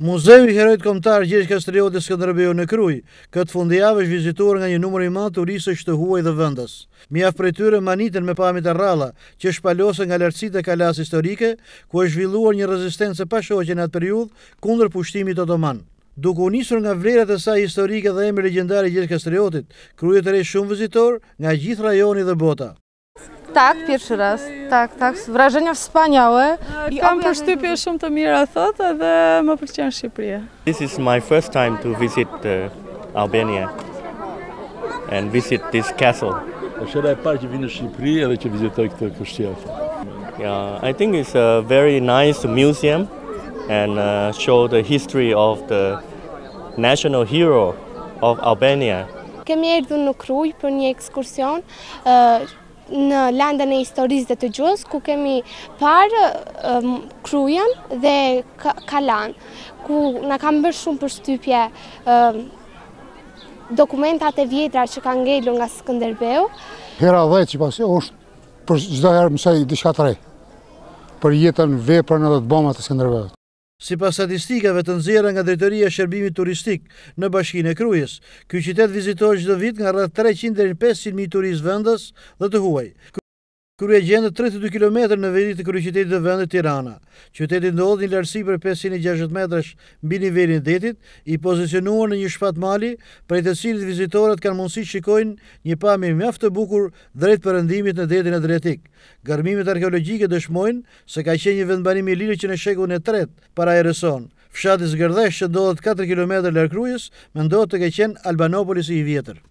Muzeu i Herojt Komtar Gjergj Kastrioti Skënderbeu në Kruj, këtë fundjavë është vizituar nga një numër i madh turistësh të huaj dhe vendas. Mjaft prej tyre manitën me pamje të rralla që shpalosen nga lartësitë e kalas historike, ku është zhvilluar një rezistencë pa shoqje në atë periudhë kundër pushtimit otoman. Duke u nisur nga vlerat e saj historike dhe emri legjendar i Gjergj Kastriotit, Kruj i shumë vizitor nga gjithë rajoni dhe bota. Tak, pierwszy raz. Tak, tak. Wrażenia wspaniałe. Tak, I tak, oprócz ty pierwszą to Mira thought, a the opportunity się prije. This is my first time to visit uh, Albania and visit this castle. Așa e parcă vine și prije, ale ce vizitoi këtë kështjef. Yeah, I think it's a very nice museum and uh, show the history of the national hero of Albania. Kemi erdhur në Kruj për një ekskursion. Uh, në landën e historisë dhe të gjuhës, ku kemi parë krujën dhe kalan, ku në kam bërë shumë për shtypje dokumentat e vjetra që kanë ngellu nga Skënderbeu. Hera dhe që pasi është për gjitha dhe herë mësaj i dishka të rejë për jetën veprën edhe të bomat të Skënderbeu. Si pas statistikave të nëzira nga drejtëria shërbimi turistik në bashkine krujes, kjo qitet vizitohë gjithë vit nga rrët 300-500.000 turist vendës dhe të huaj kërë e gjendë 32 km në vedit të kërë qytetit dhe vendet Tirana. Qytetit ndodhë një lërësi për 560 metrash bini verin detit, i pozicionuar në një shpat mali, prej të cilit vizitorat kanë mundësi shikojnë një pami mjaftë të bukur drejt përëndimit në detin e dretik. Garmimit arkeologike dëshmojnë se ka qenë një vendbanimi lirë që në shekun e tret para e rëson. Fshatis Gërdesh që ndodhët 4 km lërkrujës, me ndodhët të ka qenë Albanopolis i vjetër.